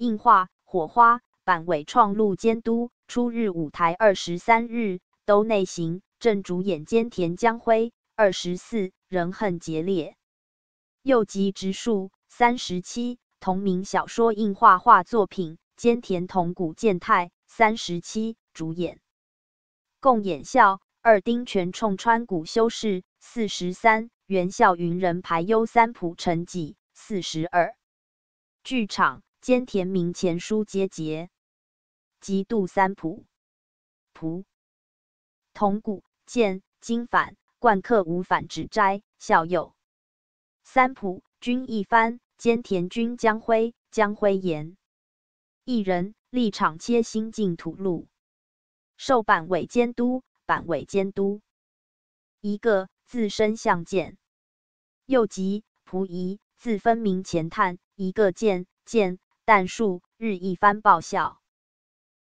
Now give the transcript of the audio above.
映画《火花》板尾创路监督，初日舞台二十三日都内行正主演兼田江辉。二十四人恨结烈右吉直树。三十七同名小说映画化作品兼田同古健太。三十七主演共演笑二丁泉冲川谷修士。四十三原孝云人排优三浦成己。四十二剧场。兼田明前书节节，及度三仆仆，同古见金反贯客无反直斋小友，三仆君一番兼田君江辉江辉言，一人立场切心净土路，受板委监督板委监督，一个自身相见右及仆一自分明前探一个见见但数日一番爆笑。